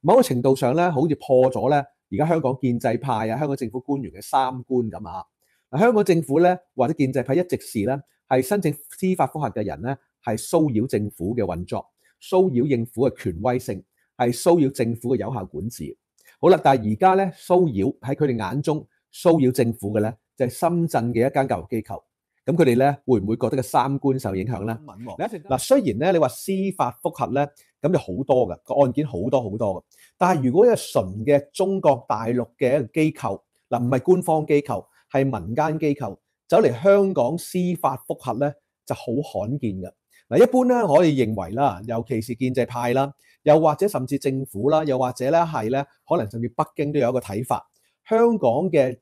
某程度上咧，好似破咗咧，而家香港建制派啊，香港政府官员嘅三觀咁啊！嗱，香港政府咧或者建制派一直視咧系申请司法覆核嘅人咧，係騷擾政府嘅運作，騷擾政府嘅權威性，係騷擾政府嘅有效管治。好啦，但係而家咧騷擾喺佢哋眼中騷擾政府嘅咧，就係深圳嘅一間教育機構。咁佢哋咧會唔會覺得個三觀受影響咧？嗱，雖然咧你話司法複核咧，咁就好多嘅個案件好多好多嘅，但係如果一個純嘅中國大陸嘅一機構，嗱唔係官方機構，係民間機構走嚟香港司法複核咧，就好罕見嘅。嗱，一般咧我哋認為啦，尤其是建制派啦，又或者甚至政府啦，又或者咧係咧，可能甚至北京都有一個睇法，香港嘅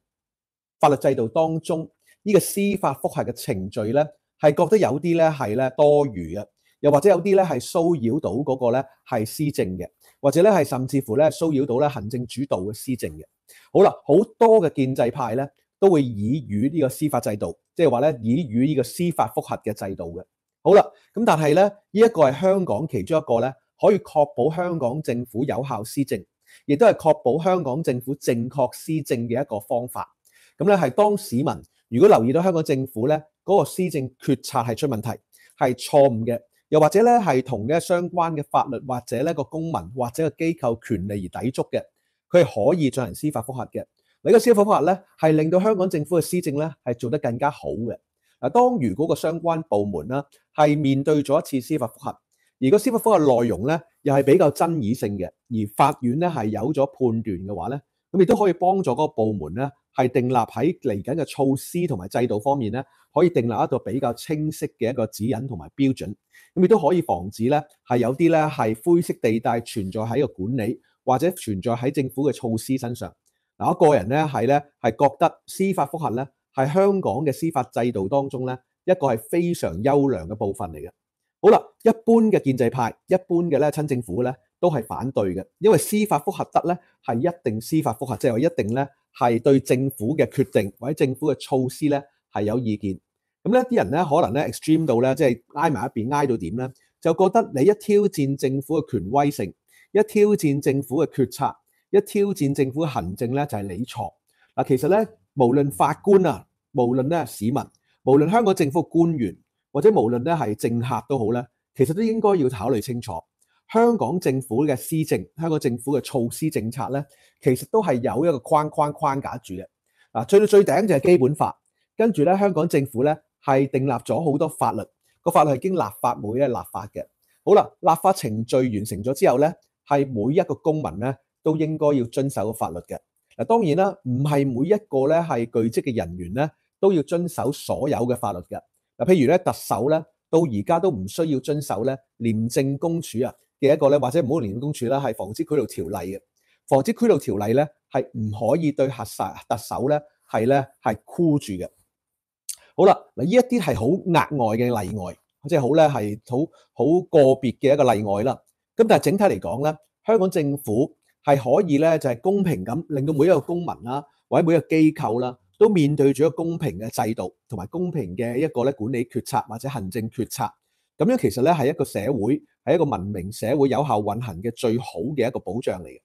法律制度當中。呢個司法複核嘅程序咧，係覺得有啲咧係咧多餘嘅，又或者有啲咧係騷擾到嗰個咧係施政嘅，或者咧係甚至乎咧騷擾到咧行政主導嘅施政嘅。好啦，好多嘅建制派咧都會以與呢個司法制度，即係話咧以與呢個司法複核嘅制度嘅。好啦，咁但係咧呢一個係香港其中一個咧可以確保香港政府有效施政，亦都係確保香港政府正確施政嘅一個方法。咁咧係當市民。如果留意到香港政府咧嗰個施政決策係出問題，係錯誤嘅，又或者咧係同咧相關嘅法律或者咧個公民或者個機構權利而抵觸嘅，佢係可以進行司法复核嘅。你個司法复核咧係令到香港政府嘅施政咧係做得更加好嘅。嗱，當如果個相關部門啦係面對咗一次司法复核，而個司法复核內容咧又係比較爭議性嘅，而法院咧係有咗判斷嘅話咧，咁亦都可以幫助嗰個部門咧。係定立喺嚟緊嘅措施同埋制度方面咧，可以定立一個比較清晰嘅一個指引同埋標準，咁亦都可以防止咧係有啲咧係灰色地帶存在喺個管理或者存在喺政府嘅措施身上。嗱，我個人咧係咧係覺得司法覆核咧係香港嘅司法制度當中咧一個係非常優良嘅部分嚟嘅。好啦，一般嘅建制派、一般嘅咧親政府咧都係反對嘅，因為司法覆核得咧係一定司法覆核，即係話一定咧。系对政府嘅决定或者政府嘅措施咧系有意见，咁呢啲人咧可能咧 extreme 到咧即系挨埋一边挨到点咧，就觉得你一挑战政府嘅权威性，一挑战政府嘅决策，一挑战政府嘅行政咧就系你错。嗱，其实咧无论法官啊，无论咧市民，无论香港政府官员或者无论咧系政客都好咧，其实都应该要考虑清楚。香港政府嘅施政，香港政府嘅措施政策咧，其實都係有一個框框框架住嘅。嗱，最到最頂就係基本法，跟住咧香港政府咧係訂立咗好多法律，個法律係經立法會咧立法嘅。好啦，立法程序完成咗之後咧，係每一個公民咧都應該要遵守法律嘅。嗱，當然啦，唔係每一個咧係具職嘅人員咧都要遵守所有嘅法律嘅。嗱，譬如咧特首咧到而家都唔需要遵守咧廉政公署啊。嘅一個咧，或者唔好廉署啦，係《防止拘留條例》嘅《防止拘留條例》咧，係唔可以對核實特首咧，係咧係箍住嘅。好啦，嗱呢一啲係好額外嘅例外，即係好咧，係好好個別嘅一個例外啦。咁但係整體嚟講咧，香港政府係可以咧，就係公平咁令到每一個公民啦，或者每一個機構啦，都面對住一個公平嘅制度同埋公平嘅一個咧管理決策或者行政決策。咁样其实咧系一个社会，系一个文明社会有效运行嘅最好嘅一个保障嚟嘅。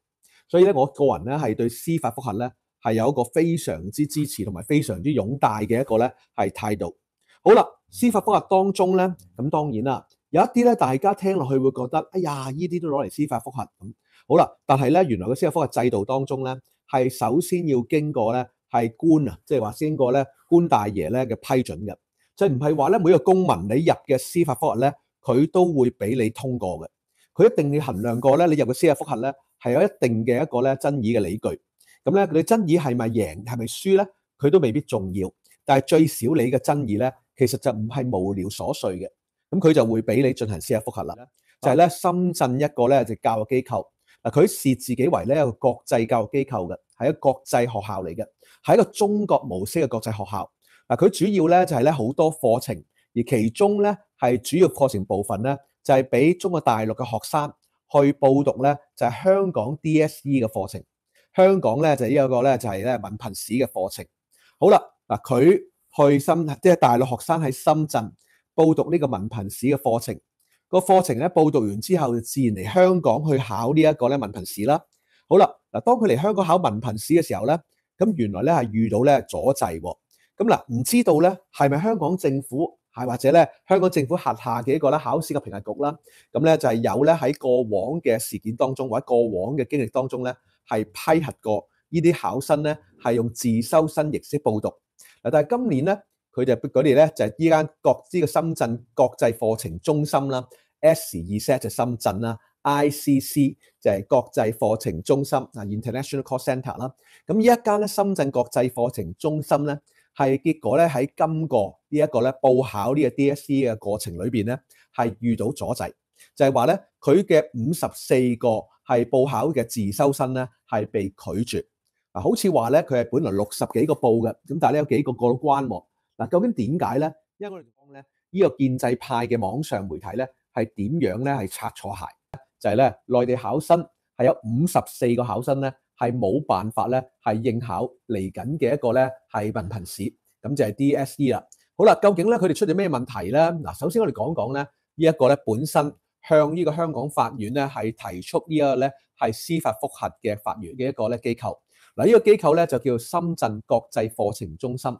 所以咧，我个人咧系对司法复核咧系有一个非常之支持同埋非常之拥戴嘅一个咧系态度。好啦，司法复核当中咧，咁当然啦，有一啲咧大家听落去会觉得，哎呀，呢啲都攞嚟司法复核咁好啦。但系咧，原来个司法复核制度当中咧，系首先要经过咧系官啊，即系话先过咧官大爷咧嘅批准嘅。就唔係話咧，每個公民你入嘅司法覆核咧，佢都會俾你通過嘅。佢一定要衡量過咧，你入嘅司法覆核咧係有一定嘅一個咧爭議嘅理據。咁咧佢爭議係咪贏係咪輸咧？佢都未必重要。但係最少你嘅爭議咧，其實就唔係無聊瑣碎嘅。咁佢就會俾你進行司法覆核啦。就係咧深圳一個咧就教育機構嗱，佢視自己為咧一個國際教育機構嘅，係一個國際學校嚟嘅，係一個中國模式嘅國際學校。嗱，佢主要咧就係咧好多課程，而其中咧係主要課程部分咧就係俾中國大陸嘅學生去報讀咧，就係香港 DSE 嘅課程。香港咧就呢個個咧就係咧文憑史嘅課程。好啦，嗱佢去深即係大陸學生喺深圳報讀呢個文憑史嘅課程，個課程咧報讀完之後，自然嚟香港去考呢一個咧文憑史啦。好啦，嗱當佢嚟香港考文憑史嘅時候咧，咁原來咧係遇到咧阻滯喎。咁嗱，唔知道咧係咪香港政府，係或者咧香港政府下下幾個咧考試嘅評核局啦，咁咧就係有咧喺過往嘅事件當中，或者過往嘅經歷當中咧，係批核過呢啲考生咧係用自修生形式報讀。嗱，但係今年咧，佢就佢哋咧就係依間國資嘅深圳國際課程中心啦，S ESET 就深圳啦，I C C 就係國際課程中心啊，International Course Center 啦。咁呢一間咧深圳國際課程中心咧。係結果咧，喺今個呢一個咧報考呢個 DSE 嘅過程裏面咧，係遇到阻滯，就係話咧佢嘅五十四个係報考嘅自修生咧係被拒絕。嗱，好似話咧佢係本來六十幾個報嘅，咁但係咧有幾個過到關喎。嗱，究竟點解咧？因為咧呢個建制派嘅網上媒體咧係點樣咧係拆錯鞋就係咧內地考生係有五十四个考生咧。係冇辦法咧，係應考嚟緊嘅一個咧係文憑試，咁就係 DSE 啦。好啦，究竟咧佢哋出咗咩問題咧？嗱，首先我哋講講咧呢一個咧本身向呢個香港法院咧係提出呢一個咧係司法複核嘅法院嘅一個咧機構。嗱，呢個機構咧就叫深圳國際課程中心。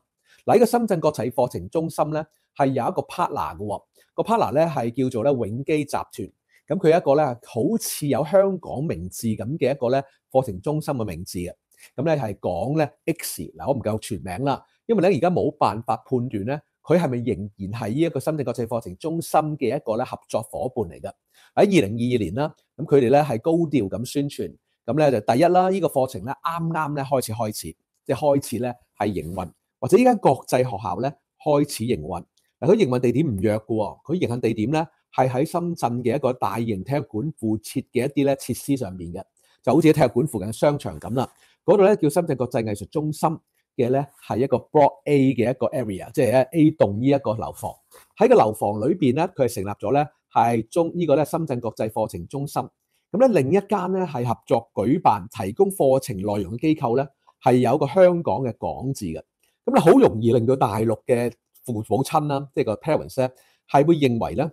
嗱，呢個深圳國際課程中心咧係有一個 partner 嘅喎，個 partner 咧係叫做咧永基集團。咁佢一個咧，好似有香港名字咁嘅一個咧課程中心嘅名字嘅，咁咧係講咧 X 嗱，我唔夠全名啦，因為咧而家冇辦法判斷咧，佢係咪仍然係呢一個深圳國際課程中心嘅一個咧合作伙伴嚟嘅。喺二零二二年啦，咁佢哋咧係高調咁宣傳，咁咧就第一啦，呢個課程咧啱啱咧開始開始，即係開始咧係營運，或者依間國際學校咧開始營運，嗱佢營運地點唔弱嘅喎，佢營運地點咧。系喺深圳嘅一个大型体育馆附设嘅一啲咧设施上面嘅，就好似喺体育馆附近嘅商场咁啦。嗰度咧叫深圳国际艺术中心嘅咧，系一个 Block A 嘅一个 Area，即系 A 栋呢一个楼房。喺个楼房里边咧，佢系成立咗咧系中呢个咧深圳国际课程中心。咁咧另一间咧系合作举办、提供课程内容嘅机构咧，系有个香港嘅港字嘅。咁咧好容易令到大陆嘅父母亲啦，即系个 parents 咧，系会认为咧。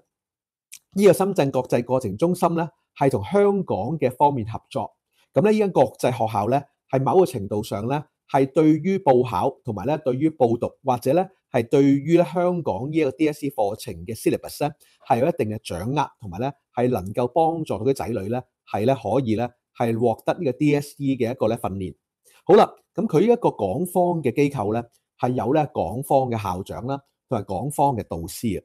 呢個深圳國際課程中心咧，係同香港嘅方面合作。咁咧，依間國際學校咧，係某個程度上咧，係對於報考同埋咧，對於報讀或者咧，係對於咧香港呢個 DSE 課程嘅 syllabus 咧，係有一定嘅掌握，同埋咧，係能夠幫助到啲仔女咧，係咧可以咧，係獲得呢個 DSE 嘅一個咧訓練。好啦，咁佢呢一個港方嘅機構咧，係有咧港方嘅校長啦，同埋港方嘅導師啊。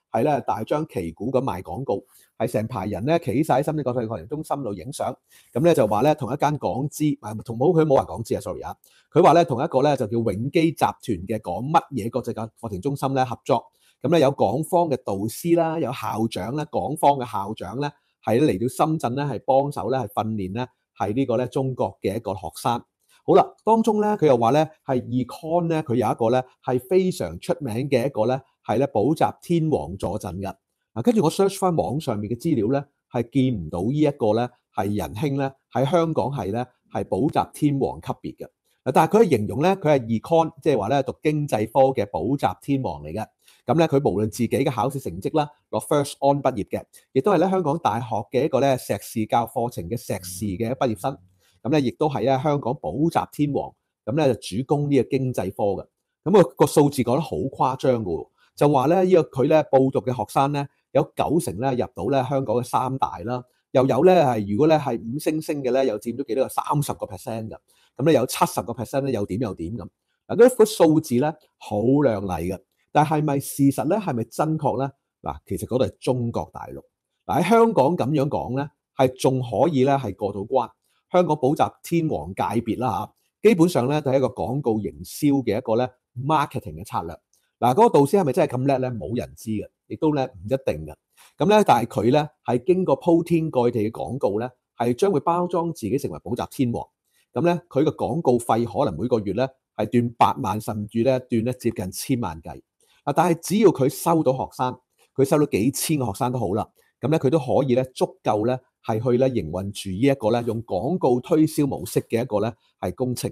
係咧，大張旗鼓咁賣廣告，係成排人咧企晒喺深圳國際課程中心度影相，咁咧就話咧同一間港資，唔同冇佢冇話港資啊，sorry 啊，佢話咧同一個咧就叫永基集團嘅講乜嘢國際嘅課程中心咧合作，咁咧有港方嘅導師啦，有校長啦，港方嘅校長咧係嚟到深圳咧係幫手咧係訓練咧係呢個咧中國嘅一個學生。好啦，當中咧佢又話咧係 Econ 咧佢有一個咧係非常出名嘅一個咧。系咧，補習天王助陣嘅，嗱，跟住我 search 翻網上面嘅資料咧，係見唔到呢一個咧係仁兄咧喺香港係咧係補習天王級別嘅，嗱，但係佢嘅形容咧，佢係 Econ，即係話咧讀經濟科嘅補習天王嚟嘅，咁咧佢無論自己嘅考試成績啦，攞 First On 畢業嘅，亦都係咧香港大學嘅一個咧碩士教課程嘅碩士嘅畢業生，咁咧亦都係咧香港補習天王，咁咧就主攻呢個經濟科嘅，咁個個數字講得好誇張嘅喎。就話咧，呢個佢咧報讀嘅學生咧，有九成咧入到咧香港嘅三大啦，又有咧係如果咧係五星星嘅咧，又佔咗幾多個三十個 percent 嘅，咁咧有七十個 percent 咧又點又點咁嗱，嗰個數字咧好亮麗嘅，但係咪事實咧係咪真確咧？嗱，其實嗰度係中國大陸，嗱喺香港咁樣講咧，係仲可以咧係過到關，香港補習天王界別啦嚇，基本上咧就係一個廣告營銷嘅一個咧 marketing 嘅策略。嗱，嗰個導師係咪真係咁叻咧？冇人知嘅，亦都咧唔一定嘅。咁咧，但係佢咧係經過鋪天蓋地嘅廣告咧，係將佢包裝自己成為補習天王。咁咧，佢嘅廣告費可能每個月咧係斷八萬，甚至咧斷咧接近千萬計。啊，但係只要佢收到學生，佢收到幾千個學生都好啦。咁咧，佢都可以咧足夠咧係去咧營運住呢一個咧用廣告推銷模式嘅一個咧係工程。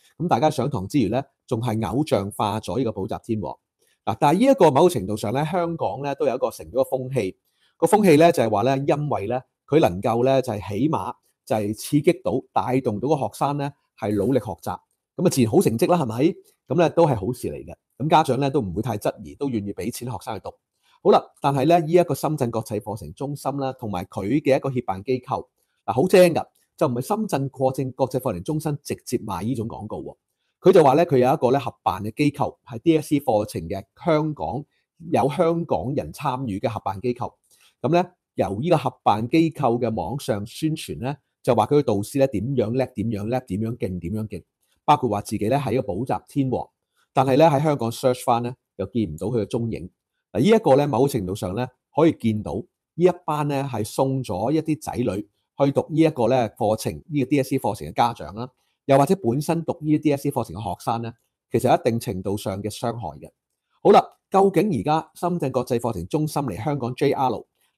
咁大家上堂之餘咧，仲係偶像化咗呢個補習天王嗱，但係呢一個某個程度上咧，香港咧都有一個成咗個風氣，個風氣咧就係話咧，因為咧佢能夠咧就係起碼就係刺激到、帶動到個學生咧係努力學習，咁啊自然好成績啦，係咪？咁咧都係好事嚟嘅，咁家長咧都唔會太質疑，都願意俾錢學生去讀。好啦，但係咧呢一個深圳國際課程中心啦，同埋佢嘅一個協辦機構嗱，好精㗎。就唔係深圳國政國際課程中心直接賣呢種廣告喎，佢就話咧佢有一個咧合辦嘅機構係 d s e 課程嘅香港有香港人參與嘅合辦機構，咁咧由呢個合辦機構嘅網上宣傳咧就話佢嘅導師咧點樣叻點樣叻點樣勁點樣勁，包括話自己咧係一個補習天王，但係咧喺香港 search 翻咧又見唔到佢嘅蹤影，嗱依一個咧某程度上咧可以見到呢一班咧係送咗一啲仔女。去讀呢一個咧課程，呢個 DSE 課程嘅家長啦，又或者本身讀呢個 DSE 課程嘅學生咧，其實一定程度上嘅傷害嘅。好啦，究竟而家深圳國際課程中心嚟香港 j r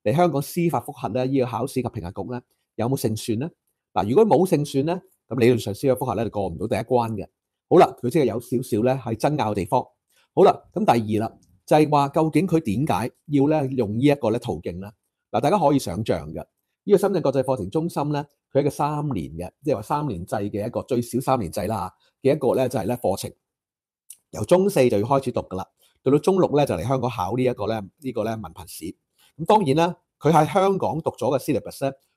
嚟香港司法複核咧，呢個考試及評核局咧有冇勝算咧？嗱，如果冇勝算咧，咁理論上司法複核咧就過唔到第一關嘅。好啦，佢即係有少少咧係爭拗嘅地方。好啦，咁第二啦，就係話究竟佢點解要咧用呢一個咧途徑咧？嗱，大家可以想象嘅。呢個深圳國際課程中心咧，佢係一個三年嘅，即係話三年制嘅一個最少三年制啦嘅一個咧，就係咧課程由中四就要開始讀噶啦，到到中六咧就嚟香港考呢一個咧呢個咧文憑試。咁當然啦，佢喺香港讀咗嘅 c e e 咧，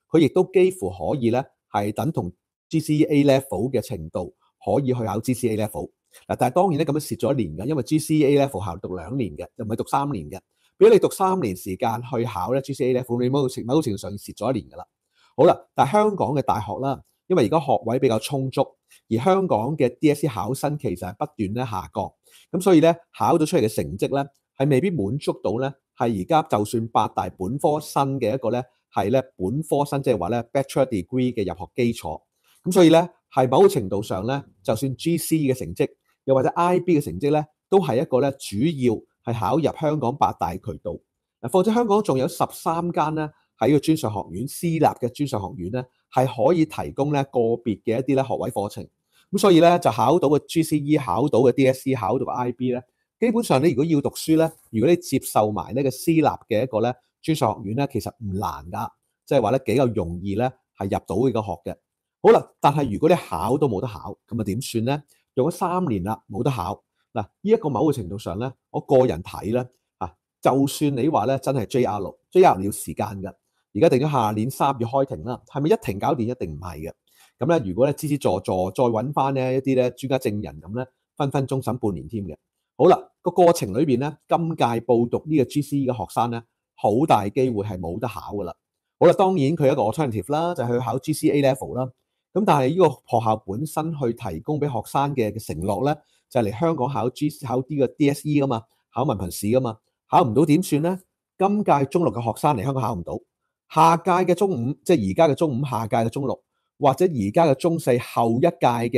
佢亦都幾乎可以咧係等同 g c e A Level 嘅程度，可以去考 g c e A Level 嗱。但係當然咧咁樣蝕咗一年嘅，因為 g c e A Level 考讀兩年嘅，就唔係讀三年嘅。俾你读三年时间去考咧 GCA 咧，冇你某某程度上蚀咗一年噶啦。好啦，但系香港嘅大学啦，因为而家学位比较充足，而香港嘅 DSE 考生其实系不断咧下降，咁所以咧考到出嚟嘅成绩咧系未必满足到咧系而家就算八大本科生嘅一个咧系咧本科生，即系话咧 Bachelor Degree 嘅入学基础。咁所以咧系某程度上咧，就算 G C 嘅成绩，又或者 I B 嘅成绩咧，都系一个咧主要。系考入香港八大渠道，嗱，或且香港仲有十三間咧，喺個專上學院、私立嘅專上學院咧，係可以提供咧個別嘅一啲咧學位課程。咁所以咧就考到嘅 GCE、考到嘅 DSE、考到嘅 IB 咧，基本上你如果要讀書咧，如果你接受埋呢個私立嘅一個咧專上學院咧，其實唔難噶，即係話咧比有容易咧係入到呢個學嘅。好啦，但係如果你考都冇得考，咁啊點算咧？用咗三年啦，冇得考。嗱，呢一个某个程度上咧，我个人睇咧啊，就算你话咧真系 J R 六，J R 要时间噶，而家定咗下年三月开庭啦，系咪一停搞掂一定唔系嘅？咁咧，如果咧支支助助，再揾翻咧一啲咧专家证人咁咧，分分钟审半年添嘅。好啦，个过程里边咧，今届报读呢个 G C E 嘅学生咧，好大机会系冇得考噶啦。好啦，当然佢一个 alternative 啦，就去考 G C A level 啦。咁但系呢个学校本身去提供俾学生嘅承诺咧。就嚟香港考 G 考啲嘅 DSE 噶嘛，考文凭试噶嘛，考唔到点算咧？今届中六嘅学生嚟香港考唔到，下届嘅中五，即系而家嘅中五，下届嘅中六，或者而家嘅中四后一届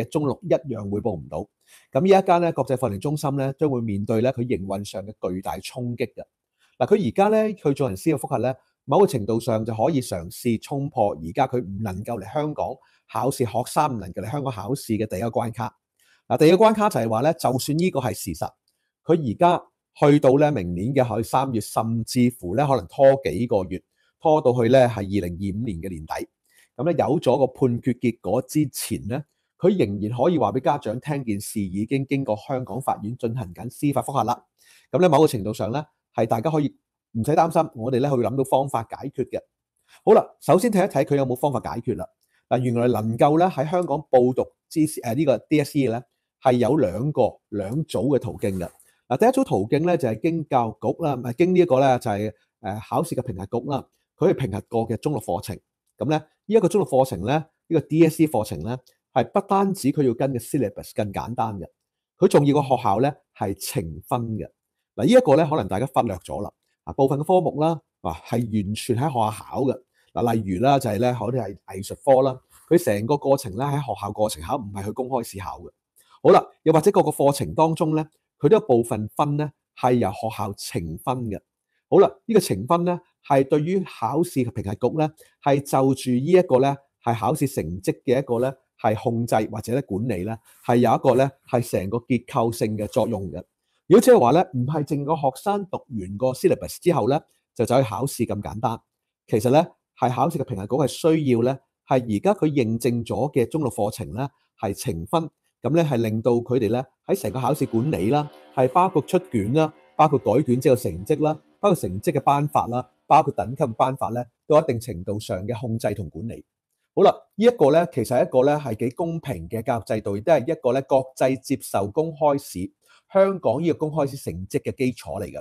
嘅中六，一样会报唔到。咁呢一间咧国际训练中心咧，将会面对咧佢营运上嘅巨大冲击嘅。嗱，佢而家咧去做人师嘅复核咧，某个程度上就可以尝试冲破而家佢唔能够嚟香港考试，学生唔能够嚟香港考试嘅第一关卡。嗱，第二關卡就係話咧，就算呢個係事實，佢而家去到咧明年嘅去三月，甚至乎咧可能拖幾個月，拖到去咧係二零二五年嘅年底，咁咧有咗個判決結果之前咧，佢仍然可以話俾家長聽，件事已經經過香港法院進行緊司法覆核啦。咁咧某個程度上咧，係大家可以唔使擔心，我哋咧去諗到方法解決嘅。好啦，首先睇一睇佢有冇方法解決啦。嗱，原來能夠咧喺香港報讀資誒呢個 DSE 咧。係有兩個兩組嘅途徑嘅。嗱，第一組途徑咧就係經教育局啦，唔係經呢一個咧就係誒考試嘅評核局啦。佢評核過嘅中六課程，咁咧呢一個中六課程咧，呢個 DSE 課程咧係不單止佢要跟嘅 syllabus 更簡單嘅，佢仲要個學校咧係情分嘅。嗱，呢一個咧可能大家忽略咗啦。啊，部分嘅科目啦，啊係完全喺學校考嘅。嗱，例如啦就係咧，我哋係藝術科啦，佢成個過程咧喺學校過程考，唔係去公開試考嘅。好啦，又或者個個課程當中咧，佢都有部分分咧係由學校評分嘅。好啦，呢個評分咧係對於考試嘅評核局咧係就住呢一個咧係考試成績嘅一個咧係控制或者咧管理咧係有一個咧係成個結構性嘅作用嘅。如果即係話咧唔係淨個學生讀完個 syllabus 之後咧就走去考試咁簡單，其實咧係考試嘅評核局係需要咧係而家佢認證咗嘅中六課程咧係評分。咁咧系令到佢哋咧喺成个考试管理啦，系包括出卷啦，包括改卷之后成绩啦，包括成绩嘅颁发啦，包括等级颁发咧，都一定程度上嘅控制同管理。好啦，呢一个咧其实一个咧系几公平嘅教育制度，亦都系一个咧国际接受公开试，香港呢个公开试成绩嘅基础嚟嘅。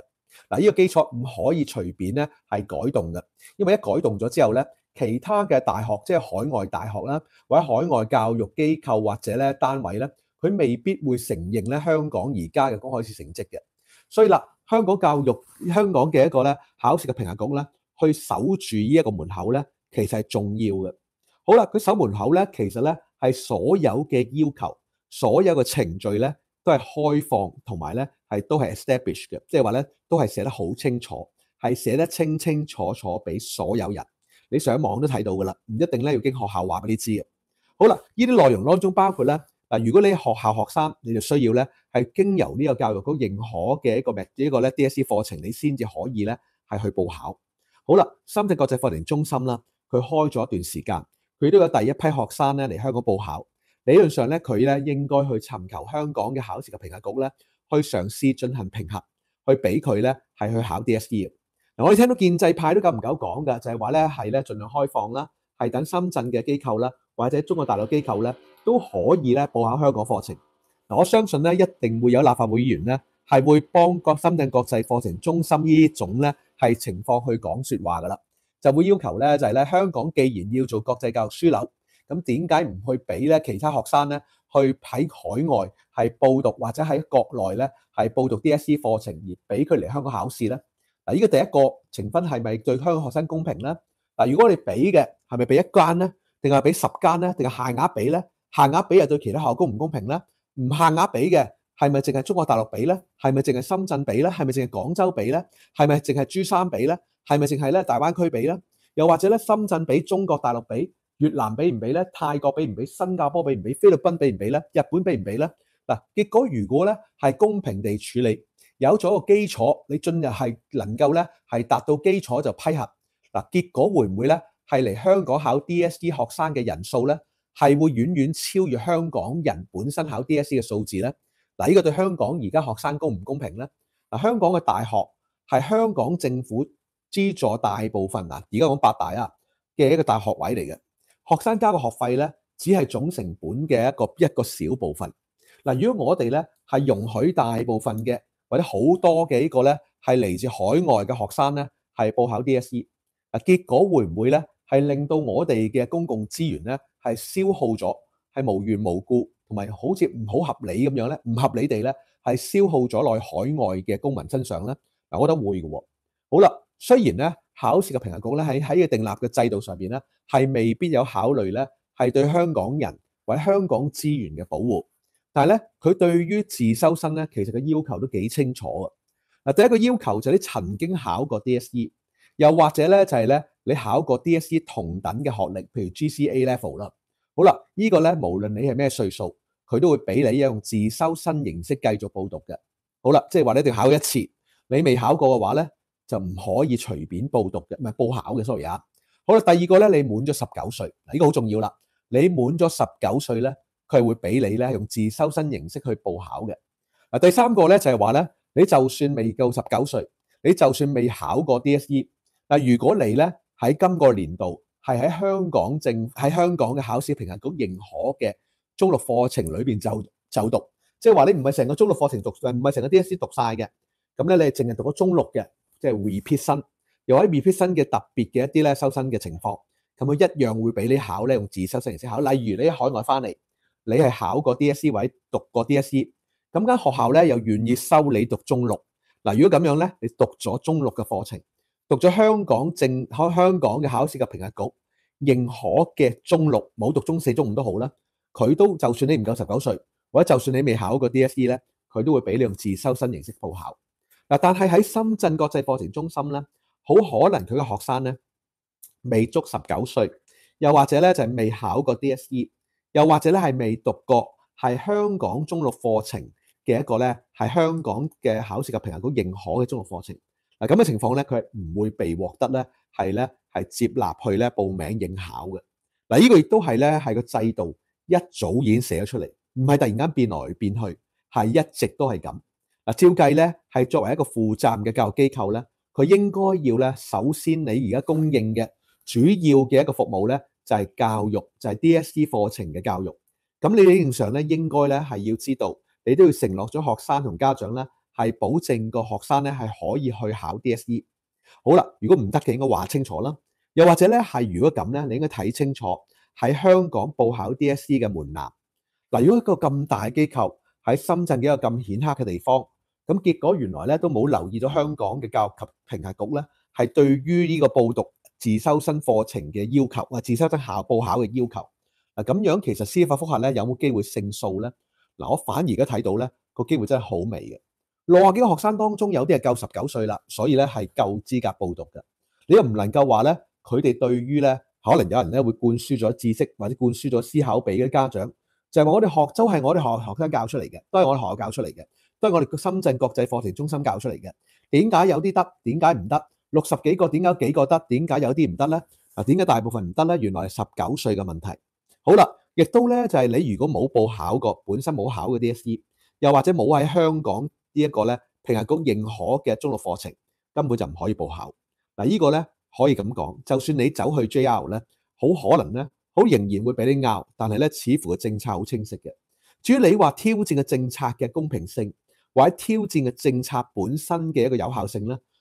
嗱，呢个基础唔可以随便咧系改动嘅，因为一改动咗之后咧。其他嘅大学，即系海外大学啦，或者海外教育机构或者咧单位咧，佢未必会承认咧香港而家嘅公开试成绩嘅。所以啦，香港教育，香港嘅一个咧考试嘅评核局咧，去守住呢一个门口咧，其实系重要嘅。好啦，佢守门口咧，其实咧系所有嘅要求，所有嘅程序咧都系开放，同埋咧系都系 establish 嘅，即系话咧都系写得好清楚，系写得清清楚楚俾所有人。你上網都睇到噶啦，唔一定咧要經學校話俾你知嘅。好啦，呢啲內容當中包括咧，嗱，如果你學校學生，你就需要咧係經由呢個教育局認可嘅一個咩呢個咧 DSE 課程，你先至可以咧係去報考。好啦，深圳國際課程中心啦，佢開咗一段時間，佢都有第一批學生咧嚟香港報考。理論上咧，佢咧應該去尋求香港嘅考試嘅評核局咧，去嘗試進行評核，去俾佢咧係去考 DSE 嘅。我哋聽到建制派都夠唔夠講噶，就係話咧，係咧尽量開放啦，係等深圳嘅機構啦，或者中國大陸機構咧，都可以咧報考香港課程。嗱，我相信咧一定會有立法會議員咧，係會幫個深圳國際課程中心呢種咧，係情況去講说話噶啦，就會要求咧就係咧，香港既然要做國際教育輸出，咁點解唔去俾咧其他學生咧去喺海外係報讀，或者喺國內咧係報讀 DSE 課程而俾佢嚟香港考試咧？依個第一個評分係咪對香港學生公平咧？嗱，如果你俾嘅係咪俾一間咧，定係俾十間咧，定係限額俾咧？限額俾又對其他校公唔公平咧？唔限額俾嘅係咪淨係中國大陸俾咧？係咪淨係深圳俾咧？係咪淨係廣州俾咧？係咪淨係珠三角俾咧？係咪淨係咧大灣區俾咧？又或者咧深圳俾中國大陸俾，越南俾唔俾咧？泰國俾唔俾？新加坡俾唔俾？菲律賓俾唔俾咧？日本俾唔俾咧？嗱，結果如果咧係公平地處理。有咗个基础，你进入系能够咧系达到基础就批核。嗱，结果会唔会咧系嚟香港考 DSE 学生嘅人数咧系会远远超越香港人本身考 DSE 嘅数字咧？嗱，呢个对香港而家学生公唔公平咧？嗱，香港嘅大学系香港政府资助大部分嗱，而家讲八大啊嘅一个大学位嚟嘅，学生交嘅学费咧只系总成本嘅一个一个小部分。嗱，如果我哋咧系容许大部分嘅。或者好多嘅呢個咧，係嚟自海外嘅學生咧，係報考 DSE，啊結果會唔會咧係令到我哋嘅公共資源咧係消耗咗，係無緣無故同埋好似唔好合理咁樣咧，唔合理地咧係消耗咗落海外嘅公民身上咧，嗱我覺得會嘅喎。好啦，雖然咧考試嘅評核局咧喺喺嘅定立嘅制度上邊咧係未必有考慮咧係對香港人或者香港資源嘅保護。但系咧，佢对于自修生咧，其实嘅要求都几清楚啊。嗱，第一个要求就你曾经考过 DSE，又或者咧就系咧，你考过 DSE 同等嘅学历，譬如 GCA Level 啦。好啦，呢个咧无论你系咩岁数，佢都会俾你用自修生形式继续报读嘅。好啦，即系话你一定要考一次，你未考过嘅话咧，就唔可以随便报读嘅，唔系报考嘅，sorry 啊。好啦，第二个咧，你满咗十九岁，呢个好重要啦。你满咗十九岁咧。佢系会俾你咧用自修生形式去报考嘅。嗱，第三个咧就系话咧，你就算未够十九岁，你就算未考过 DSE，嗱，如果你咧喺今个年度系喺香港政喺香港嘅考试评核局认可嘅中六课程里边就就读，即系话你唔系成个中六课程读唔系成个 DSE 读晒嘅，咁咧你净系读咗中六嘅，即系回撇生，又喺以回撇生嘅特别嘅一啲咧修生嘅情况，咁佢一样会俾你考咧用自修生形式考。例如你喺海外翻嚟。你係考過 DSE 者讀過 DSE，咁間學校咧又願意收你讀中六。嗱，如果咁樣咧，你讀咗中六嘅課程，讀咗香港政喺香港嘅考試及評核局認可嘅中六，冇讀中四、中五都好啦。佢都就算你唔夠十九歲，或者就算你未考過 DSE 咧，佢都會俾你用自修生形式報考。嗱，但係喺深圳國際課程中心咧，好可能佢嘅學生咧未足十九歲，又或者咧就係未考過 DSE。又或者咧系未读过系香港中六课程嘅一个咧系香港嘅考试及评核局认可嘅中六课程嗱咁嘅情况咧佢唔会被获得咧系咧系接纳去咧报名应考嘅嗱呢个亦都系咧系个制度一早已经写咗出嚟唔系突然间变来变去系一直都系咁嗱照计咧系作为一个负责嘅教育机构咧佢应该要咧首先你而家供应嘅主要嘅一个服务咧。就係教育，就係 DSE 課程嘅教育。咁你正上咧，應該咧係要知道，你都要承諾咗學生同家長咧，係保證個學生咧係可以去考 DSE。好啦，如果唔得嘅，應該話清楚啦。又或者咧，係如果咁咧，你應該睇清楚喺香港報考 DSE 嘅門檻。嗱，如果一個咁大機構喺深圳嘅一個咁顯赫嘅地方，咁結果原來咧都冇留意到香港嘅教育及評核局咧，係對於呢個報讀。自修生课程嘅要求啊，自修生校报考嘅要求嗱，咁样其实司法复核咧有冇机会胜诉咧？嗱，我反而而家睇到咧个机会真系好微嘅。六啊几个学生当中，有啲系够十九岁啦，所以咧系够资格报读嘅。你又唔能够话咧，佢哋对于咧，可能有人咧会灌输咗知识或者灌输咗思考俾啲家长，就系话我哋学州系我哋学学生教出嚟嘅，都系我哋学校教出嚟嘅，都系我哋深圳国际课程中心教出嚟嘅。点解有啲得，点解唔得？六十几个点解几个得？点解有啲唔得呢？啊，点解大部分唔得呢？原来系十九岁嘅问题。好啦，亦都咧就系你如果冇报考过，本身冇考嘅 DSE，又或者冇喺香港呢一个咧評核局认可嘅中六课程，根本就唔可以报考。嗱，呢个咧可以咁讲，就算你走去 J.R. 咧，好可能咧，好仍然会俾你拗。但系咧，似乎个政策好清晰嘅。至于你话挑战嘅政策嘅公平性，或者挑战嘅政策本身嘅一个有效性咧？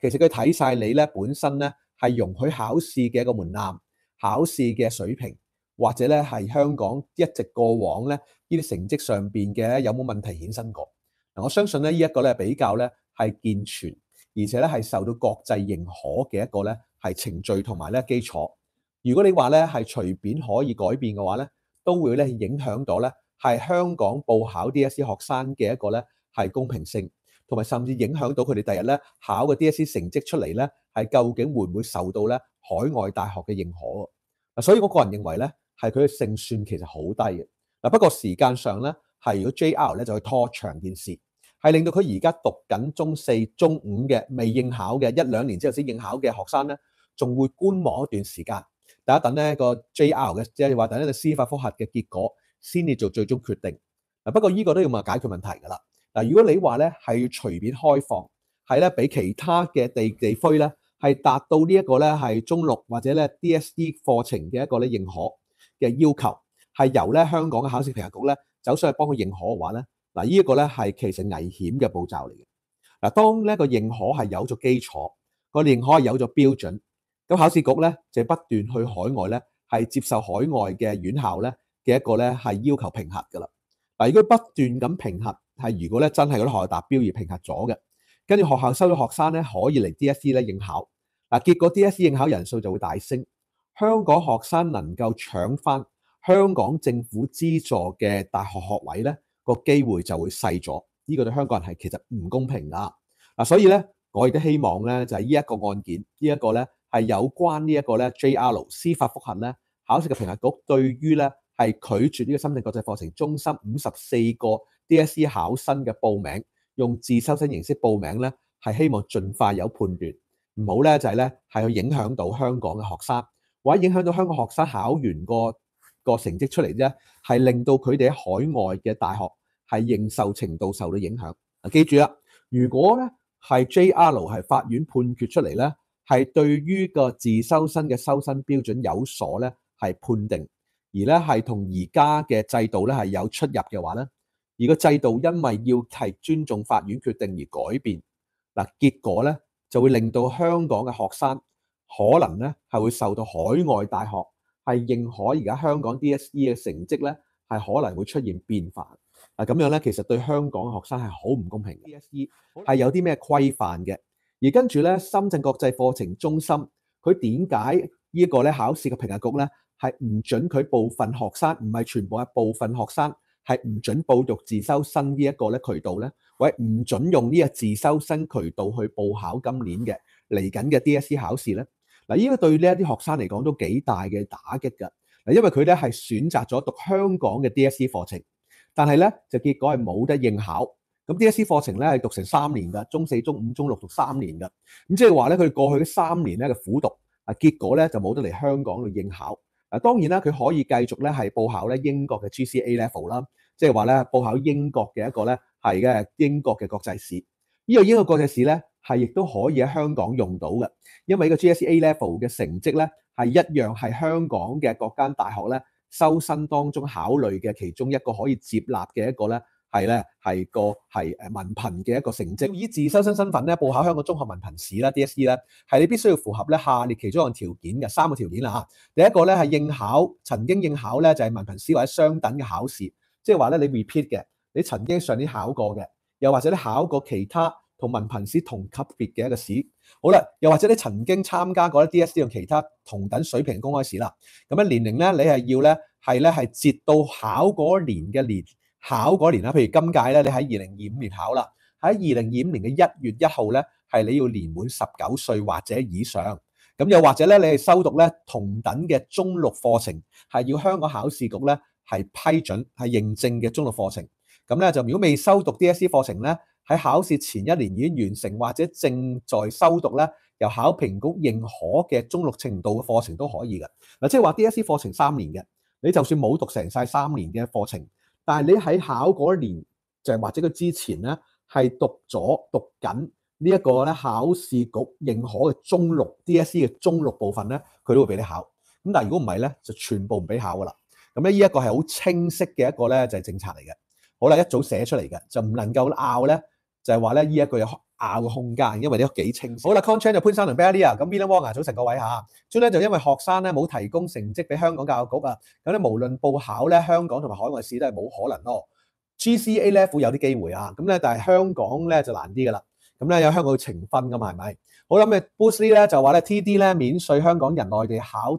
其实佢睇晒你咧，本身咧系容许考试嘅一个门槛，考试嘅水平，或者咧系香港一直过往咧呢啲成绩上边嘅有冇问题衍生过？嗱，我相信咧呢一个咧比较咧系健全，而且咧系受到国际认可嘅一个咧系程序同埋咧基础。如果你话咧系随便可以改变嘅话咧，都会咧影响到咧系香港报考 DSE 学生嘅一个咧系公平性。同埋甚至影響到佢哋第日咧考嘅 DSE 成績出嚟咧，係究竟會唔會受到咧海外大學嘅認可啊？所以我個人認為咧，係佢嘅勝算其實好低嘅嗱。不過時間上咧，係如果 J.R. 咧就去拖長件事，係令到佢而家讀緊中四、中五嘅未應考嘅一兩年之後先應考嘅學生咧，仲會觀望一段時間，等一等咧個 J.R. 嘅即係話等一啲司法覆核嘅結果先至做最終決定。嗱，不過呢個都要問解決問題噶啦。嗱，如果你話咧係隨便開放，係咧俾其他嘅地地方咧係達到呢一個咧係中六或者咧 D.S.E 課程嘅一個咧認可嘅要求，係由咧香港嘅考試評核局咧走上去幫佢認可嘅話咧，嗱呢一個咧係其實危險嘅步驟嚟嘅。嗱，當呢個認可係有咗基礎，個認可有咗標準，咁考試局咧就不斷去海外咧係接受海外嘅院校咧嘅一個咧係要求評核㗎啦。嗱，如果不斷咁評核。係如果咧真係嗰啲學校達標而評核咗嘅，跟住學校收咗學生咧，可以嚟 DSE 咧應考嗱，結果 DSE 應考人數就會大升，香港學生能夠搶翻香港政府資助嘅大學學位咧，個機會就會細咗，呢個對香港人係其實唔公平噶。嗱，所以咧我亦都希望咧就係呢一個案件，呢一個咧係有關呢一個咧 j r 司法覆核咧，考試嘅評核局對於咧係拒絕呢個深圳國際課程中心五十四个。DSE 考生嘅報名用自修生形式報名咧，係希望盡快有判斷，唔好咧就係咧係去影響到香港嘅學生，或者影響到香港學生考完個個成績出嚟啫，係令到佢哋喺海外嘅大學係認受程度受到影響。記住啦，如果咧係 JRL 係法院判決出嚟咧，係對於個自修生嘅修身標準有所咧係判定，而咧係同而家嘅制度咧係有出入嘅話咧。而個制度因為要係尊重法院決定而改變，嗱結果咧就會令到香港嘅學生可能咧係會受到海外大學係認可而家香港 DSE 嘅成績咧係可能會出現變化。嗱咁樣咧其實對香港學生係好唔公平嘅。DSE 係有啲咩規範嘅？而跟住咧，深圳國際課程中心佢點解呢個咧考試嘅評核局咧係唔准佢部分學生，唔係全部啊，部分學生。係唔準報讀自修生呢一個咧渠道咧，或者唔準用呢個自修生渠道去報考今年嘅嚟緊嘅 d s e 考試咧。嗱，呢家對呢一啲學生嚟講都幾大嘅打擊㗎。嗱，因為佢咧係選擇咗讀香港嘅 d s e 課程，但係咧就結果係冇得應考。咁 d s e 課程咧係讀成三年㗎，中四、中五、中六讀三年㗎。咁即係話咧，佢過去三年咧嘅苦讀，啊結果咧就冇得嚟香港度應考。啊，當然啦，佢可以繼續咧係報考咧英國嘅 G.C.A Level 啦。即係話咧，報考英國嘅一個咧係嘅英國嘅國際史，呢個英國國際史咧係亦都可以喺香港用到嘅，因為呢個 GSA level 嘅成績咧係一樣係香港嘅各間大學咧收生當中考慮嘅其中一個可以接納嘅一個咧係咧系個係诶文憑嘅一個成績。以自修生身份咧報考香港中學文憑史啦 DSE 咧，係你必須要符合咧下列其中一個條件嘅三個條件啦吓。第一個咧係應考曾經應考咧就係文憑史或者相等嘅考試。即係話咧，你 repeat 嘅，你曾經上年考過嘅，又或者你考過其他同文憑試同級別嘅一個試，好啦，又或者你曾經參加過 DSE 同其他同等水平公開試啦。咁啊年齡咧，你係要咧係咧係截到考嗰年嘅年考嗰年啦。譬如今屆咧，你喺二零二五年考啦，喺二零二五年嘅一月一號咧，係你要年滿十九歲或者以上。咁又或者咧，你係修讀咧同等嘅中六課程，係要香港考試局咧。系批准、系認證嘅中六課程，咁咧就如果未修讀 DSE 課程咧，喺考試前一年已經完成或者正在修讀咧，由考評局認可嘅中六程度嘅課程都可以嘅。嗱，即系話 DSE 課程三年嘅，你就算冇讀成晒三年嘅課程，但系你喺考嗰一年就或者佢之前咧，系讀咗讀緊呢一個咧考試局認可嘅中六 DSE 嘅中六部分咧，佢都會俾你考。咁但系如果唔係咧，就全部唔俾考噶啦。咁咧，呢一個係好清晰嘅一個咧，就係政策嚟嘅。好啦，一早寫出嚟嘅，就唔能夠拗咧，就係話咧，呢一個有拗嘅空間，因為個幾清晰。好啦 c o n t a n t 就潘生同 Bella 啊，咁 v e v i a Wong 啊，早晨各位嚇。所咧，就因為學生咧冇提供成績俾香港教育局啊，咁咧無論報考咧香港同埋海外試都係冇可能咯。GCA level 有啲機會啊，咁咧但係香港咧就難啲噶啦。咁咧有香港嘅情分噶嘛，係咪？好啦，咁啊，Boostly 咧就話咧，TD 咧免税香港人外地考。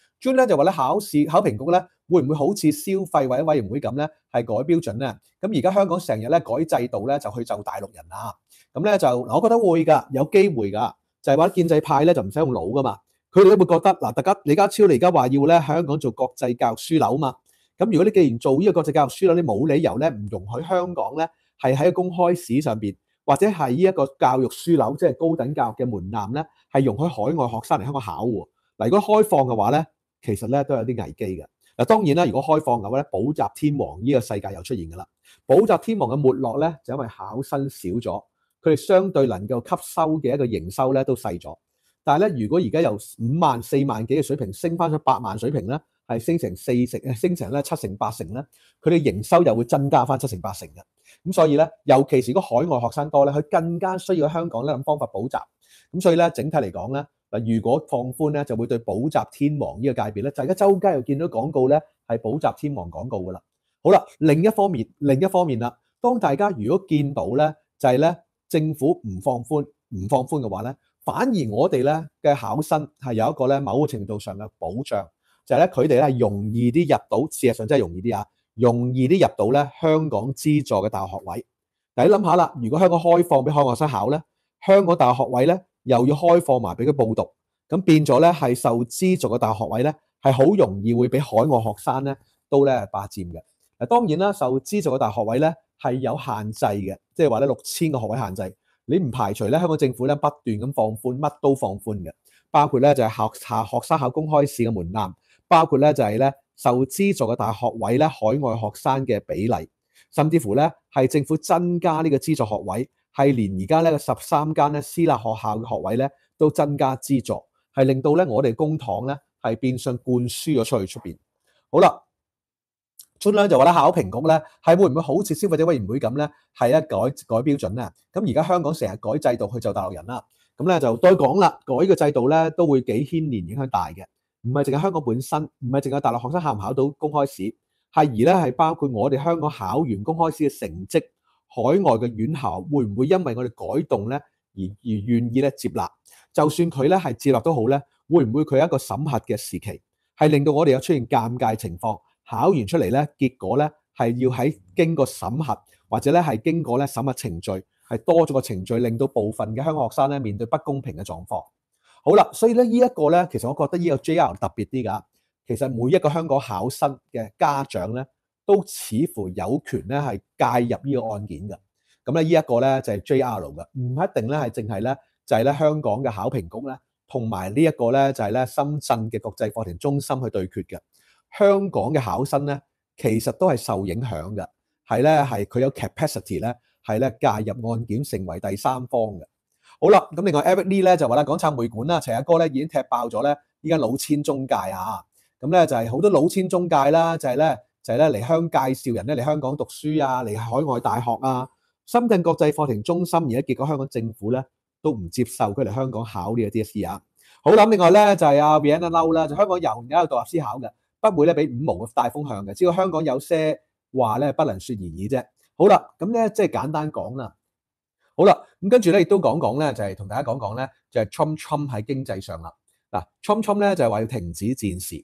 專咧就話咧考試考評局咧會唔會好似消費委委員會咁咧係改標準咧？咁而家香港成日咧改制度咧就去就大陸人啊！咁咧就我覺得會㗎，有機會㗎，就係話建制派咧就唔使用腦㗎嘛。佢哋都會覺得嗱，大家李家超你而家話要咧喺香港做國際教育樞紐啊嘛。咁如果你既然做呢個國際教育樞紐，你冇理由咧唔容許香港咧係喺公開史上面，或者係呢一個教育樞紐，即係高等教育嘅門檻咧，係容許海外學生嚟香港考喎。嗱，如果開放嘅話咧，其實咧都有啲危機嘅嗱，當然啦，如果開放嘅話咧，補習天王呢個世界又出現噶啦。補習天王嘅沒落咧，就因為考生少咗，佢哋相對能夠吸收嘅一個營收咧都細咗。但系咧，如果而家由五萬四萬幾嘅水平升翻咗八萬水平咧，係升成四成，升成咧七成八成咧，佢哋營收又會增加翻七成八成嘅。咁所以咧，尤其是如果海外學生多咧，佢更加需要香港咧咁方法補習。咁所以咧，整體嚟講咧。嗱，如果放寬咧，就會對補習天王呢個界別咧，就係家周街又見到廣告咧，係補習天王廣告噶啦。好啦，另一方面，另一方面啦，當大家如果見到咧，就係咧，政府唔放寬，唔放寬嘅話咧，反而我哋咧嘅考生係有一個咧某個程度上嘅保障，就係咧佢哋咧容易啲入到，事實上真係容易啲啊，容易啲入到咧香港資助嘅大學位。你諗下啦，如果香港開放俾海外生考咧，香港大學學位咧～又要開放埋俾佢報讀，咁變咗咧係受資助嘅大學位咧，係好容易會俾海外學生咧都咧霸佔嘅。嗱，當然啦，受資助嘅大學位咧係有限制嘅，即係話咧六千個學位限制。你唔排除咧香港政府咧不斷咁放寬，乜都放寬嘅，包括咧就係學下學生考公開試嘅門檻，包括咧就係咧受資助嘅大學位咧海外學生嘅比例，甚至乎咧係政府增加呢個資助學位。系连而家咧个十三间咧私立学校嘅学位咧都增加资助，系令到咧我哋公堂咧系变相灌输咗出去出边。好啦，春亮就话咧考评局咧系会唔会好似消费者委员会咁咧系一改改标准咧？咁而家香港成日改制度去就大陆人啦，咁咧就再讲啦，改呢制度咧都会几牵连影响大嘅，唔系净系香港本身，唔系净系大陆学生考唔考到公开试，系而咧系包括我哋香港考完公开试嘅成绩。海外嘅院校會唔會因為我哋改動咧而而願意咧接納？就算佢咧係接納都好咧，會唔會佢一個審核嘅時期係令到我哋有出現尷尬情況？考完出嚟咧，結果咧係要喺經過審核或者咧係經過咧審核程序，係多咗個程序，令到部分嘅香港學生咧面對不公平嘅狀況。好啦，所以咧呢一個咧，其實我覺得呢個 J.R 特別啲㗎。其實每一個香港考生嘅家長咧。都似乎有權咧係介入呢個案件嘅，咁咧呢一個咧就係 J.R. 嘅，唔一定咧係淨係咧就係咧香港嘅考評局咧，同埋呢一個咧就係咧深圳嘅國際課程中心去對決嘅。香港嘅考生咧其實都係受影響嘅，係咧係佢有 capacity 咧係咧介入案件成為第三方嘅。好啦，咁另外 Eric Lee 咧就話啦，港產會館啦，陳阿哥咧已經踢爆咗咧，依家老千中介啊，咁咧就係好多老千中介啦，就係咧。係咧嚟香介紹人咧嚟香港讀書啊，嚟海外大學啊，深圳國際課程中心而家結果香港政府咧都唔接受佢嚟香港考呢個 DSE 啊。好啦，另外咧就係阿 b e y o n d o 嬲啦，就香港又而家有獨立思考嘅，不會咧俾五毛嘅大風向嘅，只不過香港有些話咧不能説而已啫。好啦，咁咧即係簡單講啦。好啦，咁跟住咧亦都講講咧，就係同大家講講咧，就係 Trump Trump 喺經濟上啦。嗱，Trump Trump 咧就係話要停止戰事。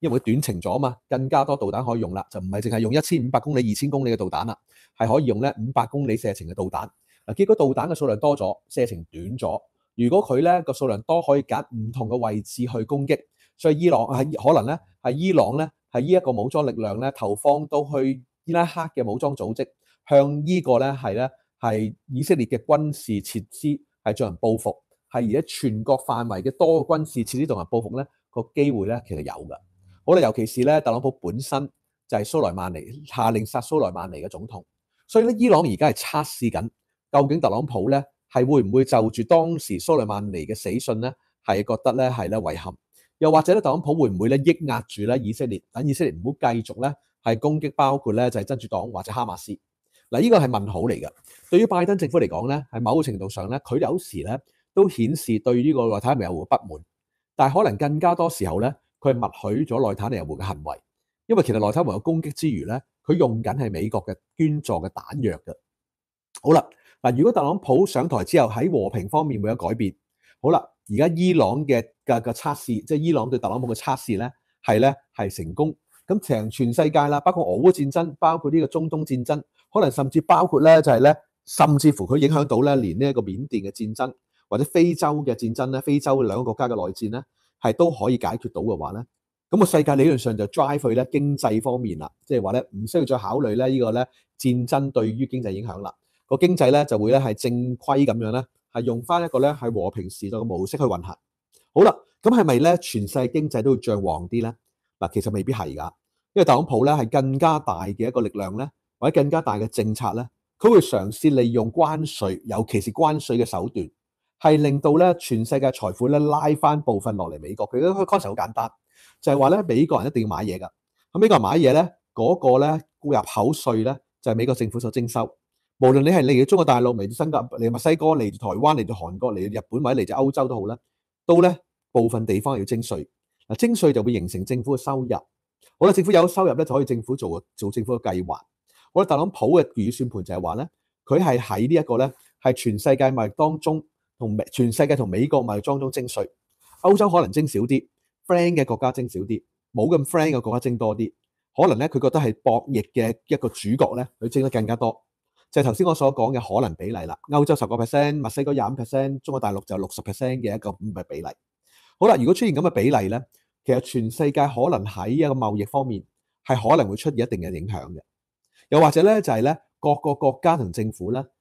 因為短程咗啊嘛，更加多導彈可以用啦，就唔係淨係用一千五百公里、二千公里嘅導彈啦，係可以用咧五百公里射程嘅導彈。啊，結果導彈嘅數量多咗，射程短咗。如果佢咧個數量多，可以揀唔同嘅位置去攻擊，所以伊朗系可能咧係伊朗咧係依一個武裝力量咧投放到去伊拉克嘅武裝組織，向呢個咧係咧係以色列嘅軍事設施係進行報復，係而家全國範圍嘅多個軍事設施同埋報復咧個機會咧其實有㗎。我哋尤其是咧，特朗普本身就係蘇萊曼尼下令殺蘇萊曼尼嘅總統，所以咧，伊朗而家系測試緊，究竟特朗普咧係會唔會就住當時蘇萊曼尼嘅死訊咧，係覺得咧係咧遺憾，又或者咧，特朗普會唔會咧抑壓住咧以色列，等以色列唔好繼續咧係攻擊包括咧就係真主黨或者哈馬斯，嗱，呢個係問號嚟嘅。對於拜登政府嚟講咧，喺某程度上咧，佢有時咧都顯示對呢個塔太亞有不滿，但係可能更加多時候咧。佢係默許咗內塔尼亞胡嘅行為，因為其實內塔尼亞胡嘅攻擊之餘咧，佢用緊係美國嘅捐助嘅彈藥嘅。好啦，嗱，如果特朗普上台之後喺和平方面會有改變？好啦，而家伊朗嘅嘅嘅測試，即係伊朗對特朗普嘅測試咧，係咧係成功。咁成全世界啦，包括俄烏戰爭，包括呢個中東戰爭，可能甚至包括咧就係咧，甚至乎佢影響到咧，連呢一個緬甸嘅戰爭或者非洲嘅戰爭咧，非洲兩個國家嘅內戰咧。系都可以解决到嘅话咧，咁个世界理论上就 drive 去咧经济方面啦，即系话咧唔需要再考虑咧呢个咧战争对于经济影响啦，个经济咧就会咧系正规咁样咧，系用翻一个咧系和平时代嘅模式去运行。好啦，咁系咪咧全世界经济都会漲旺啲咧？嗱，其实未必系噶，因为特朗普咧系更加大嘅一个力量咧，或者更加大嘅政策咧，佢会尝试利用关税，尤其是关税嘅手段。系令到咧，全世界財富咧拉翻部分落嚟美國。佢個 concept 好簡單，就係話咧，美國人一定要買嘢㗎。咁美國人買嘢咧，嗰個咧，顧入口税咧，就係美國政府所徵收。無論你係嚟到中國大陸、嚟到新加坡、嚟墨西哥、嚟到台灣、嚟到韓國、嚟到日本或者嚟到歐洲都好啦，都咧部分地方要徵税。嗱，徵税就會形成政府嘅收入。好啦，政府有收入咧，就可以政府做做政府嘅計劃。我哋特朗普嘅預算盤就係話咧，佢係喺呢一個咧，係全世界易當中。同美全世界同美國咪裝裝徵税，歐洲可能徵少啲，friend 嘅國家徵少啲，冇咁 friend 嘅國家徵多啲。可能咧佢覺得係博弈嘅一個主角咧，佢徵得更加多。就係頭先我所講嘅可能比例啦。歐洲十個 percent，墨西哥廿五 percent，中國大陸就六十 percent 嘅一個比例。好啦，如果出現咁嘅比例咧，其實全世界可能喺一個貿易方面係可能會出現一定嘅影響嘅。又或者咧，就係咧，各個國家同政府咧。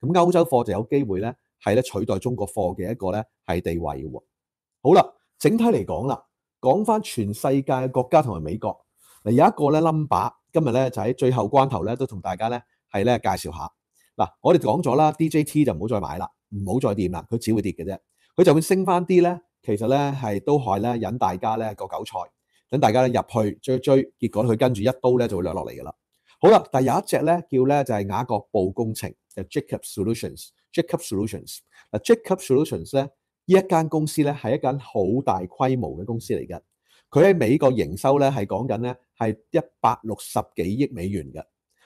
咁歐洲貨就有機會咧，係咧取代中國貨嘅一個咧係地位喎。好啦，整體嚟講啦，講翻全世界嘅國家同埋美國，嗱有一個咧 number，今日咧就喺最後關頭咧都同大家咧係咧介紹下。嗱，我哋講咗啦，D J T 就唔好再買啦，唔好再掂啦，佢只會跌嘅啫，佢就會升翻啲咧。其實咧係都係咧引大家咧割韭菜，等大家咧入去追追，結果佢跟住一刀咧就會掠落嚟噶啦。好啦，但有一隻咧叫咧就係雅各布工程。就 Jacob Solutions，Jacob Solutions，嗱 Jacob Solutions 咧，呢一间公司咧系一间好大规模嘅公司嚟嘅。佢喺美国营收咧系讲紧咧系一百六十几亿美元嘅，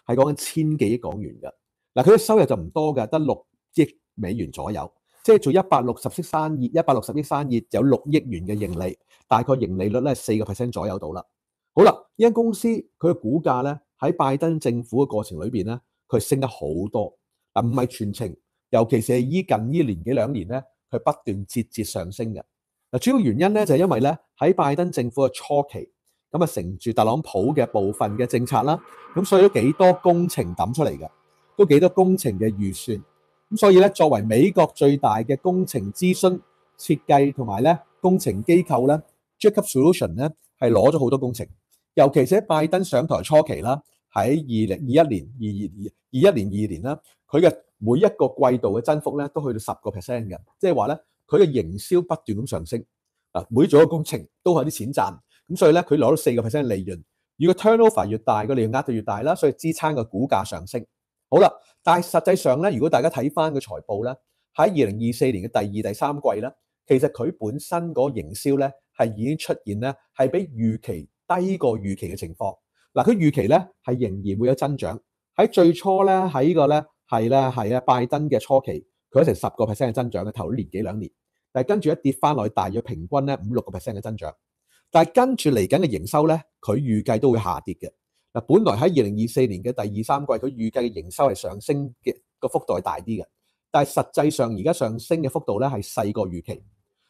系讲紧千几亿港元嘅。嗱佢嘅收入就唔多嘅，得六亿美元左右，即系做一百六十億生意，一百六十亿生意有六亿元嘅盈利，大概盈利率咧四个 percent 左右到啦。好啦，呢间公司佢嘅股价咧喺拜登政府嘅过程里边咧，佢升得好多。啊，唔係全程，尤其是係依近依年幾兩年咧，佢不斷節節上升嘅。嗱，主要原因咧就係因為咧喺拜登政府嘅初期，咁啊乘住特朗普嘅部分嘅政策啦，咁所以都幾多工程抌出嚟嘅，都幾多工程嘅預算。咁所以咧，作為美國最大嘅工程諮詢設計同埋咧工程機構咧，Jacobsolution 咧係攞咗好多工程，尤其喺拜登上台初期啦。喺二零二一年、二二二二一年、二年啦，佢嘅每一個季度嘅增幅咧都去到十個 percent 嘅，即係話咧，佢嘅營銷不斷咁上升，啊，每做一個工程都係啲錢賺，咁所以咧佢攞到四個 percent 利潤。如果 turnover 越大，個利潤額就越大啦，所以支撐個股價上升。好啦，但係實際上咧，如果大家睇翻個財報咧，喺二零二四年嘅第二、第三季咧，其實佢本身個營銷咧係已經出現咧係比預期低過預期嘅情況。嗱，佢預期咧係仍然會有增長。喺最初咧，喺呢個咧係咧係啊拜登嘅初期，佢有成十個 percent 嘅增長嘅頭年幾兩年，但係跟住一跌翻落去，大約平均咧五六個 percent 嘅增長。但係跟住嚟緊嘅營收咧，佢預計都會下跌嘅嗱。本來喺二零二四年嘅第二三季，佢預計營收係上升嘅個幅度係大啲嘅，但係實際上而家上升嘅幅度咧係細過預期。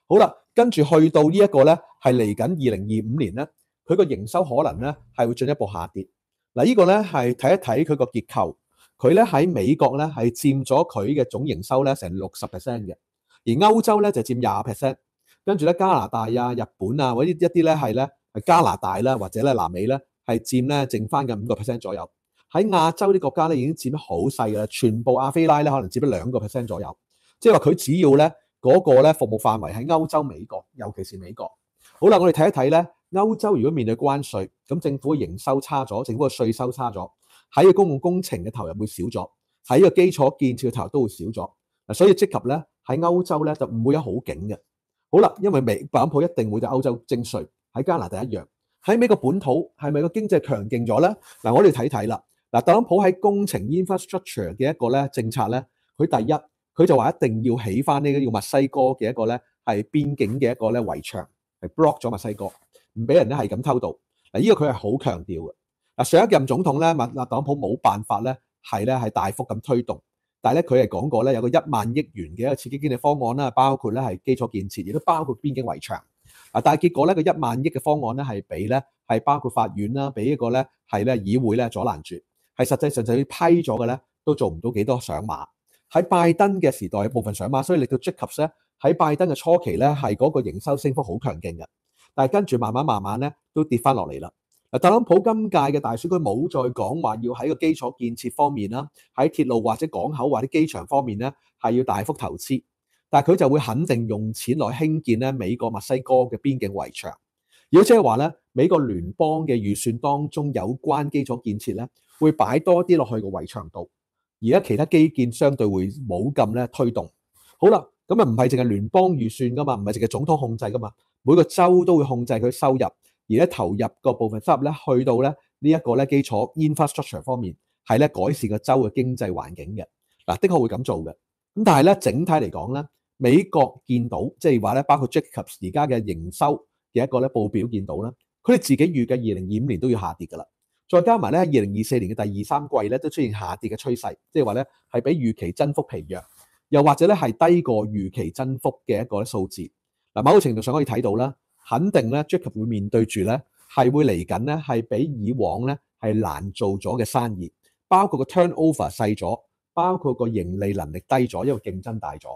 好啦，跟住去到呢一個咧係嚟緊二零二五年咧。佢個營收可能咧係會進一步下跌嗱。呢個咧係睇一睇佢個結構，佢咧喺美國咧係佔咗佢嘅總營收咧成六十 percent 嘅，而歐洲咧就佔廿 percent，跟住咧加拿大啊、日本啊或者一啲咧係咧加拿大啦或者咧南美咧係佔咧剩翻嘅五個 percent 左右。喺亞洲啲國家咧已經佔得好細啦，全部亞非拉咧可能佔咗兩個 percent 左右，即係話佢只要咧嗰個咧服務範圍喺歐洲、美國，尤其是美國。好啦，我哋睇一睇咧。歐洲如果面對關税，咁政府嘅營收差咗，政府嘅税收差咗，喺個公共工程嘅投入會少咗，喺個基礎建設嘅投入都會少咗。所以即及咧喺歐洲咧就唔會有好景嘅。好啦，因為美特朗普一定會對歐洲徵税，喺加拿大一樣，喺美國本土係咪個經濟強勁咗咧？嗱，我哋睇睇啦。嗱，特朗普喺工程 infrastructure 嘅一個咧政策咧，佢第一佢就話一定要起翻呢個要墨西哥嘅一個咧係邊境嘅一個咧圍牆，係 block 咗墨西哥。唔俾人咧係咁偷渡，嗱呢個佢係好強調嘅。嗱上一任總統咧，麥啊，特朗普冇辦法咧，係咧係大幅咁推動。但係咧佢係講過咧，有個一萬億元嘅一個刺激經濟方案啦，包括咧係基礎建設，亦都包括邊境圍牆。啊，但係結果咧個一萬億嘅方案咧係俾咧係包括法院啦，俾一個咧係咧議會咧阻攔住，係實際上就要批咗嘅咧都做唔到幾多上馬。喺拜登嘅時代部分上馬，所以令到 j a o b s 咧喺拜登嘅初期咧係嗰個營收升幅好強勁嘅。但系跟住慢慢慢慢咧，都跌翻落嚟啦。特朗普今届嘅大選佢冇再講話要喺個基礎建設方面啦，喺鐵路或者港口或者機場方面咧，係要大幅投資。但佢就會肯定用錢來興建咧美國墨西哥嘅邊境圍牆。如果即係話咧，美國聯邦嘅預算當中有關基礎建設咧，會擺多啲落去個圍牆度。而家其他基建相對會冇咁咧推動。好啦。咁啊，唔係淨係聯邦預算噶嘛，唔係淨係總統控制噶嘛。每個州都會控制佢收入，而咧投入個部分收入咧，去到咧呢一個咧基礎 infrastructure 方面，係咧改善個州嘅經濟環境嘅。嗱，的確會咁做嘅。咁但係咧，整體嚟講咧，美國見到即係話咧，包括 Jacob 而家嘅營收嘅一個咧報表見到啦，佢哋自己預計二零二五年都要下跌噶啦。再加埋咧，二零二四年嘅第二三季咧都出現下跌嘅趨勢，即係話咧係比預期增幅疲弱。又或者咧系低过预期增幅嘅一个数字，嗱，某个程度上可以睇到啦，肯定咧 j a k o p 会面对住咧系会嚟紧咧系比以往咧系难做咗嘅生意，包括个 turnover 细咗，包括个盈利能力低咗，因为竞争大咗，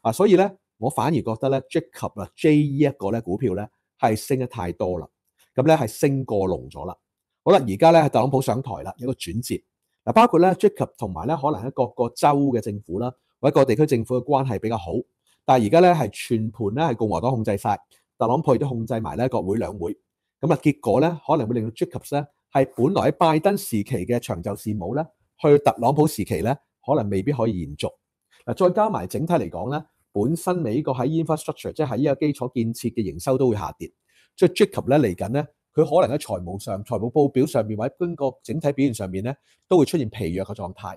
啊，所以咧我反而觉得咧 j a k o p 啊 JE 一个咧股票咧系升得太多啦，咁咧系升过笼咗啦。好啦，而家咧特朗普上台啦，有个转折，嗱，包括咧 j a k o p 同埋咧可能喺各个州嘅政府啦。一個地區政府嘅關係比較好，但係而家咧係全盤咧係共和黨控制晒，特朗普亦都控制埋咧國會兩會，咁啊結果咧可能會令到 j a c o l s 咧係本來喺拜登時期嘅長袖善舞咧，去特朗普時期咧可能未必可以延續。嗱，再加埋整體嚟講咧，本身美國喺 Infrastructure 即係喺依個基礎建設嘅營收都會下跌，即以 j a c o l s 咧嚟緊咧，佢可能喺財務上、財務報表上面或者邊個整體表現上面咧，都會出現疲弱嘅狀態。